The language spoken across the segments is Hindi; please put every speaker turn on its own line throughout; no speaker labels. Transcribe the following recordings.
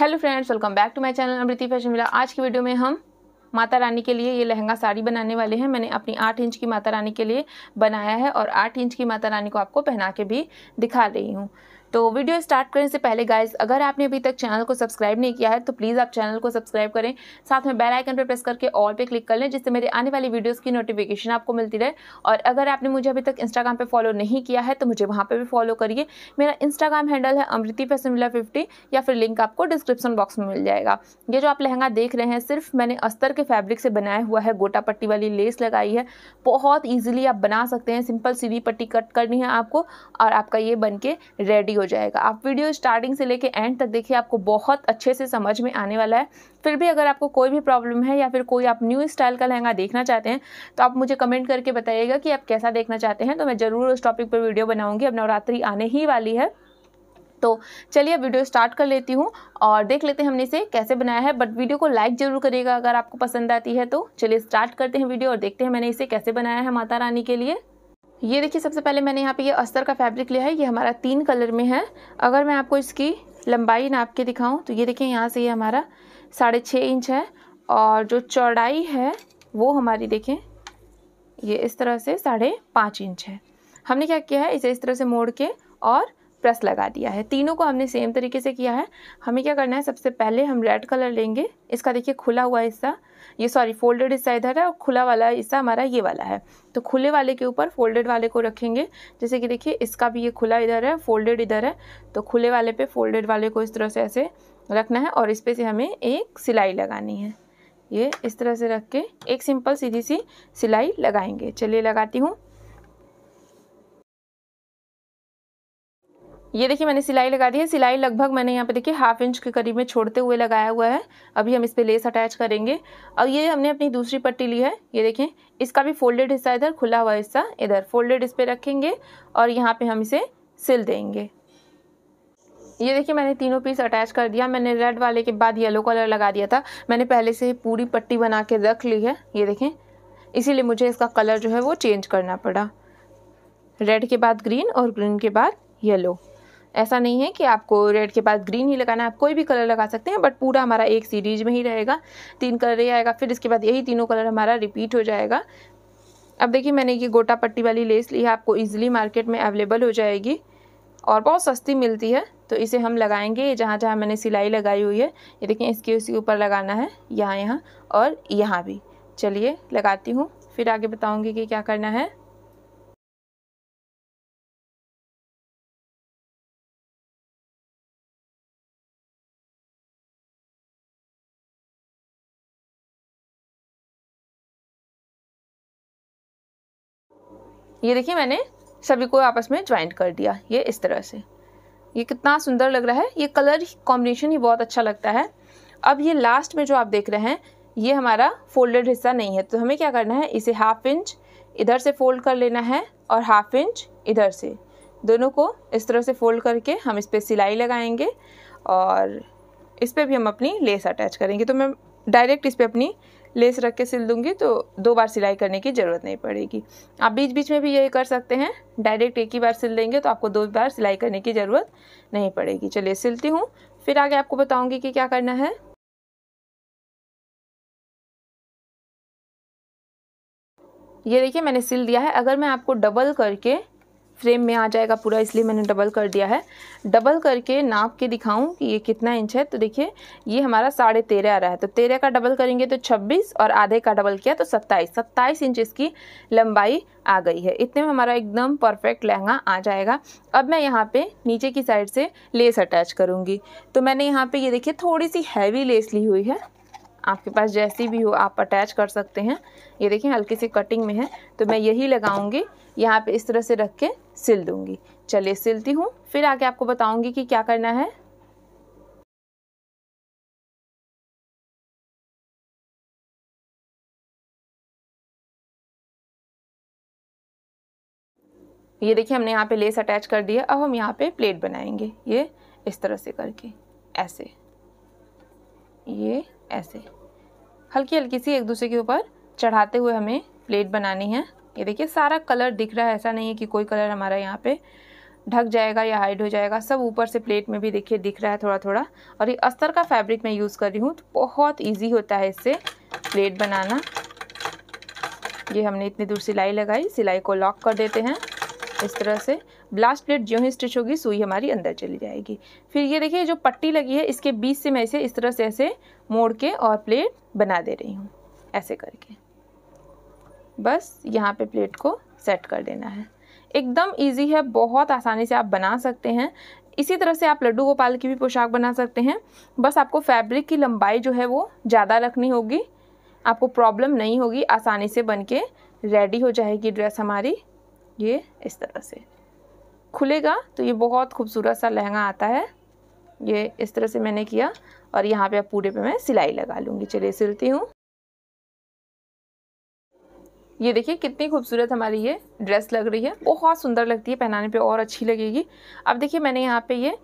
hello friends welcome back to my channel Amriti fashion मिला आज की वीडियो में हम माता रानी के लिए ये लहंगा साड़ी बनाने वाले हैं मैंने अपनी आठ इंच की माता रानी के लिए बनाया है और आठ इंच की माता रानी को आपको पहना के भी दिखा रही हूँ तो वीडियो स्टार्ट करने से पहले गाइज अगर आपने अभी तक चैनल को सब्सक्राइब नहीं किया है तो प्लीज़ आप चैनल को सब्सक्राइब करें साथ में बेल आइकन पर प्रेस करके ऑल पे क्लिक कर लें जिससे मेरे आने वाली वीडियोज़ की नोटिफिकेशन आपको मिलती रहे और अगर आपने मुझे अभी तक इंस्टाग्राम पर फॉलो नहीं किया है तो मुझे वहाँ पर भी फॉलो करिए मेरा इंस्टाग्राम हैंडल है अमृति फैसमिला फिफ्टी या फिर लिंक आपको डिस्क्रिप्शन बॉक्स में मिल जाएगा ये जो आप लहंगा देख रहे हैं सिर्फ मैंने अस्तर के फैब्रिक से बनाया हुआ है गोटा पट्टी वाली लेस लगाई है बहुत ईजिली आप बना सकते हैं सिंपल सीधी पट्टी कट करनी है आपको और आपका ये बन के रेडी हो जाएगा आप वीडियो स्टार्टिंग से लेके एंड तक देखिए आपको बहुत अच्छे से समझ में आने वाला है फिर भी अगर आपको कोई भी प्रॉब्लम है या फिर कोई आप न्यू स्टाइल का लहंगा देखना चाहते हैं तो आप मुझे कमेंट करके बताइएगा कि आप कैसा देखना चाहते हैं तो मैं ज़रूर उस टॉपिक पर वीडियो बनाऊँगी अब नवरात्रि आने ही वाली है तो चलिए वीडियो स्टार्ट कर लेती हूँ और देख लेते हैं हमने इसे कैसे बनाया है बट वीडियो को लाइक ज़रूर करिएगा अगर आपको पसंद आती है तो चलिए स्टार्ट करते हैं वीडियो और देखते हैं मैंने इसे कैसे बनाया है माता रानी के लिए ये देखिए सबसे पहले मैंने यहाँ पे ये अस्तर का फैब्रिक लिया है ये हमारा तीन कलर में है अगर मैं आपको इसकी लंबाई नाप के दिखाऊं तो ये देखिए यहाँ से ये हमारा साढ़े छः इंच है और जो चौड़ाई है वो हमारी देखें ये इस तरह से साढ़े पाँच इंच है हमने क्या किया है इसे इस तरह से मोड़ के और प्रेस लगा दिया है तीनों को हमने सेम तरीके से किया है हमें क्या करना है सबसे पहले हम रेड कलर लेंगे इसका देखिए खुला हुआ हिस्सा ये सॉरी फोल्डेड हिस्सा इधर है और खुला वाला हिस्सा हमारा ये वाला है तो खुले वाले के ऊपर फोल्डेड वाले को रखेंगे जैसे कि देखिए इसका भी ये खुला इधर है फोल्डेड इधर है तो खुले वाले पे फोल्डेड वाले को इस तरह से ऐसे रखना है और इस पर से हमें एक सिलाई लगानी है ये इस तरह से रख के एक सिंपल सीधी सी सिलाई लगाएंगे चलिए लगाती हूँ ये देखिए मैंने सिलाई लगा दी है सिलाई लगभग मैंने यहाँ पे देखिए हाफ इंच के करीब में छोड़ते हुए लगाया हुआ है अभी हम इस पर लेस अटैच करेंगे और ये हमने अपनी दूसरी पट्टी ली है ये देखें इसका भी फोल्डेड हिस्सा इधर खुला हुआ हिस्सा इधर फोल्डेड इस पर रखेंगे और यहाँ पे हम इसे सिल देंगे ये देखिए मैंने तीनों पीस अटैच कर दिया मैंने रेड वाले के बाद येलो कलर लगा दिया था मैंने पहले से पूरी पट्टी बना के रख ली है ये देखें इसीलिए मुझे इसका कलर जो है वो चेंज करना पड़ा रेड के बाद ग्रीन और ग्रीन के बाद येलो ऐसा नहीं है कि आपको रेड के बाद ग्रीन ही लगाना है आप कोई भी कलर लगा सकते हैं बट पूरा हमारा एक सीरीज में ही रहेगा तीन कलर ही आएगा फिर इसके बाद यही तीनों कलर हमारा रिपीट हो जाएगा अब देखिए मैंने ये गोटा पट्टी वाली लेस ली है आपको ईजिली मार्केट में अवेलेबल हो जाएगी और बहुत सस्ती मिलती है तो इसे हम लगाएंगे जहाँ जहाँ मैंने सिलाई लगाई हुई है ये देखिए इसके उसके ऊपर लगाना है यहाँ यहाँ और यहाँ भी चलिए लगाती हूँ फिर आगे बताऊँगी कि क्या करना है ये देखिए मैंने सभी को आपस में ज्वाइंट कर दिया ये इस तरह से ये कितना सुंदर लग रहा है ये कलर कॉम्बिनेशन ही बहुत अच्छा लगता है अब ये लास्ट में जो आप देख रहे हैं ये हमारा फोल्डेड हिस्सा नहीं है तो हमें क्या करना है इसे हाफ इंच इधर से फोल्ड कर लेना है और हाफ इंच इधर से दोनों को इस तरह से फोल्ड करके हम इस पर सिलाई लगाएंगे और इस पर भी हम अपनी लेस अटैच करेंगे तो मैं डायरेक्ट इस पर अपनी लेस रख के सिल दूंगी तो दो बार सिलाई करने की ज़रूरत नहीं पड़ेगी आप बीच बीच में भी यही कर सकते हैं डायरेक्ट एक ही बार सिल देंगे तो आपको दो बार सिलाई करने की ज़रूरत नहीं पड़ेगी चलिए सिलती हूँ फिर आगे आपको बताऊँगी कि क्या करना है ये देखिए मैंने सिल दिया है अगर मैं आपको डबल करके फ्रेम में आ जाएगा पूरा इसलिए मैंने डबल कर दिया है डबल करके नाप के दिखाऊं कि ये कितना इंच है तो देखिए ये हमारा साढ़े तेरह आ रहा है तो तेरह का डबल करेंगे तो छब्बीस और आधे का डबल किया तो सत्ताईस सत्ताईस इंच इसकी लंबाई आ गई है इतने में हमारा एकदम परफेक्ट लहंगा आ जाएगा अब मैं यहाँ पर नीचे की साइड से लेस अटैच करूँगी तो मैंने यहाँ पर ये देखिए थोड़ी सी हैवी लेस ली हुई है आपके पास जैसी भी हो आप अटैच कर सकते हैं ये देखिए हल्की सी कटिंग में है तो मैं यही लगाऊंगी यहाँ पे इस तरह से रख के सिल दूंगी चलिए सिलती हूँ फिर आके आपको बताऊंगी कि क्या करना है ये देखिए हमने यहाँ पे लेस अटैच कर दिया अब हम यहाँ पे प्लेट बनाएंगे ये इस तरह से करके ऐसे ये ऐसे हल्की हल्की सी एक दूसरे के ऊपर चढ़ाते हुए हमें प्लेट बनानी है ये देखिए सारा कलर दिख रहा है ऐसा नहीं है कि कोई कलर हमारा यहाँ पे ढक जाएगा या हाइड हो जाएगा सब ऊपर से प्लेट में भी देखिए दिख रहा है थोड़ा थोड़ा और ये अस्तर का फैब्रिक मैं यूज़ कर रही हूँ तो बहुत ईजी होता है इससे प्लेट बनाना ये हमने इतनी दूर सिलाई लगाई सिलाई को लॉक कर देते हैं इस तरह से ब्लास्ट प्लेट जो ही स्टिच होगी सुई हमारी अंदर चली जाएगी फिर ये देखिए जो पट्टी लगी है इसके बीच से मैं इसे इस तरह से ऐसे मोड़ के और प्लेट बना दे रही हूँ ऐसे करके बस यहाँ पे प्लेट को सेट कर देना है एकदम इजी है बहुत आसानी से आप बना सकते हैं इसी तरह से आप लड्डू गोपाल की भी पोशाक बना सकते हैं बस आपको फैब्रिक की लंबाई जो है वो ज़्यादा रखनी होगी आपको प्रॉब्लम नहीं होगी आसानी से बन के रेडी हो जाएगी ड्रेस हमारी ये इस तरह से खुलेगा तो ये बहुत खूबसूरत सा लहंगा आता है ये इस तरह से मैंने किया और यहाँ पे आप पूरे पे मैं सिलाई लगा लूँगी चलिए सिलती हूँ ये देखिए कितनी खूबसूरत हमारी ये ड्रेस लग रही है बहुत सुंदर लगती है पहनाने पे और अच्छी लगेगी अब देखिए मैंने यहाँ पे ये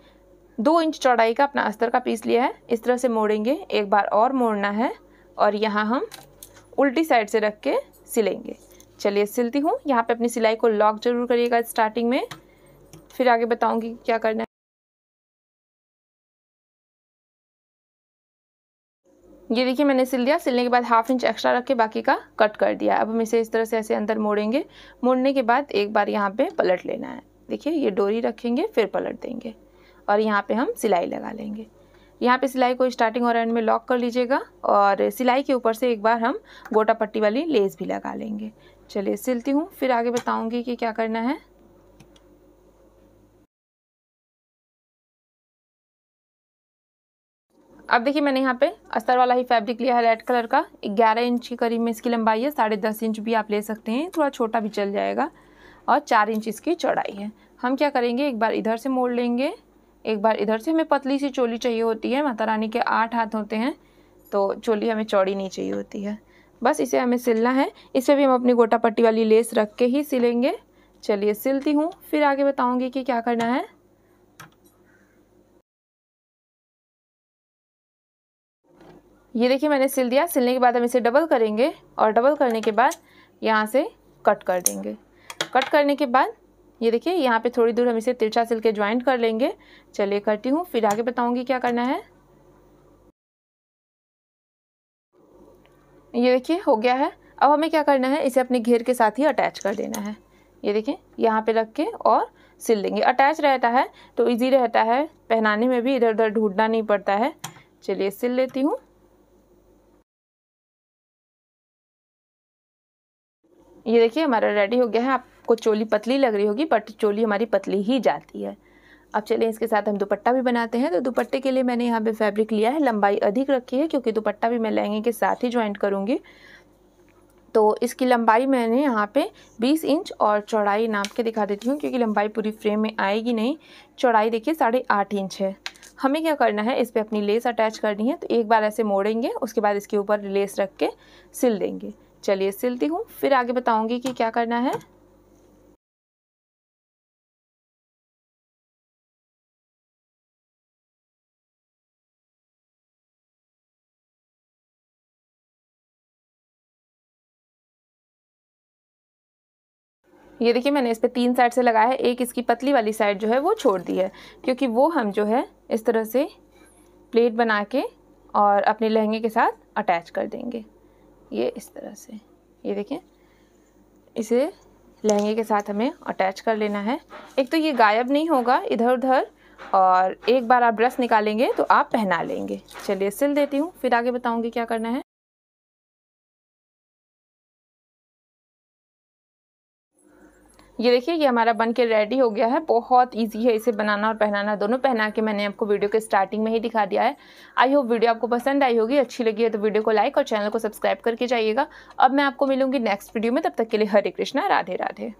दो इंच चौड़ाई का अपना अस्तर का पीस लिया है इस तरह से मोड़ेंगे एक बार और मोड़ना है और यहाँ हम उल्टी साइड से रख के सिलेंगे चलिए सिलती हूँ यहाँ पर अपनी सिलाई को लॉक जरूर करिएगा स्टार्टिंग में फिर आगे बताऊँगी क्या करना है ये देखिए मैंने सिल दिया सिलने के बाद हाफ इंच एक्स्ट्रा रख के बाकी का कट कर दिया अब हम इसे इस तरह से ऐसे अंदर मोड़ेंगे मोड़ने के बाद एक बार यहाँ पे पलट लेना है देखिए ये डोरी रखेंगे फिर पलट देंगे और यहाँ पे हम सिलाई लगा लेंगे यहाँ पे सिलाई को स्टार्टिंग और एंड में लॉक कर लीजिएगा और सिलाई के ऊपर से एक बार हम गोटा पट्टी वाली लेस भी लगा लेंगे चलिए सिलती हूँ फिर आगे बताऊँगी कि क्या करना है अब देखिए मैंने यहाँ पे अस्तर वाला ही फैब्रिक लिया है रेड कलर का ग्यारह इंच के करीब में इसकी लंबाई है साढ़े दस इंच भी आप ले सकते हैं थोड़ा छोटा भी चल जाएगा और चार इंच इसकी चौड़ाई है हम क्या करेंगे एक बार इधर से मोड़ लेंगे एक बार इधर से हमें पतली सी चोली चाहिए होती है माता रानी के आठ हाथ होते हैं तो चोली हमें चौड़ी नहीं चाहिए होती है बस इसे हमें सिलना है इसे भी हम अपनी गोटा पट्टी वाली लेस रख के ही सिलेंगे चलिए सिलती हूँ फिर आगे बताऊँगी कि क्या करना है ये देखिए मैंने सिल दिया सिलने के बाद हम इसे डबल करेंगे और डबल करने के बाद यहाँ से कट कर देंगे कट करने के बाद ये देखिए यहाँ पे थोड़ी दूर हम इसे तिरछा सिल के ज्वाइंट कर लेंगे चलिए करती हूँ फिर आगे बताऊँगी क्या करना है ये देखिए हो गया है अब हमें क्या करना है इसे अपने घेर के साथ ही अटैच कर देना है ये देखिए यहाँ पे रख के और सिल लेंगे अटैच रहता है तो इजी रहता है पहनाने में भी इधर उधर ढूंढना नहीं पड़ता है चलिए सिल लेती हूँ ये देखिए हमारा रेडी हो गया है आपको चोली पतली लग रही होगी बट चोली हमारी पतली ही जाती है अब चलिए इसके साथ हम दुपट्टा भी बनाते हैं तो दुपट्टे के लिए मैंने यहाँ पे फैब्रिक लिया है लंबाई अधिक रखी है क्योंकि दुपट्टा भी मैं लहंगे के साथ ही ज्वाइंट करूँगी तो इसकी लंबाई मैंने यहाँ पे 20 इंच और चौड़ाई नाप के दिखा देती हूँ क्योंकि लंबाई पूरी फ्रेम में आएगी नहीं चौड़ाई देखिए साढ़े आठ इंच है हमें क्या करना है इस पर अपनी लेस अटैच करनी है तो एक बार ऐसे मोड़ेंगे उसके बाद इसके ऊपर लेस रख के सिल देंगे चलिए सिलती हूँ फिर आगे बताऊंगी कि क्या करना है ये देखिए मैंने इस पर तीन साइड से लगाया है एक इसकी पतली वाली साइड जो है वो छोड़ दी है क्योंकि वो हम जो है इस तरह से प्लेट बना के और अपने लहंगे के साथ अटैच कर देंगे ये इस तरह से ये देखें इसे लहंगे के साथ हमें अटैच कर लेना है एक तो ये गायब नहीं होगा इधर उधर और एक बार आप ब्रश निकालेंगे तो आप पहना लेंगे चलिए सिल देती हूँ फिर आगे बताऊँगी क्या करना है ये देखिए ये हमारा बन के रेडी हो गया है बहुत ईजी है इसे बनाना और पहनाना दोनों पहना के मैंने आपको वीडियो के स्टार्टिंग में ही दिखा दिया है आई होप वीडियो आपको पसंद आई होगी अच्छी लगी है तो वीडियो को लाइक और चैनल को सब्सक्राइब करके जाइएगा अब मैं आपको मिलूंगी नेक्स्ट वीडियो में तब तक के लिए हरे कृष्णा राधे राधे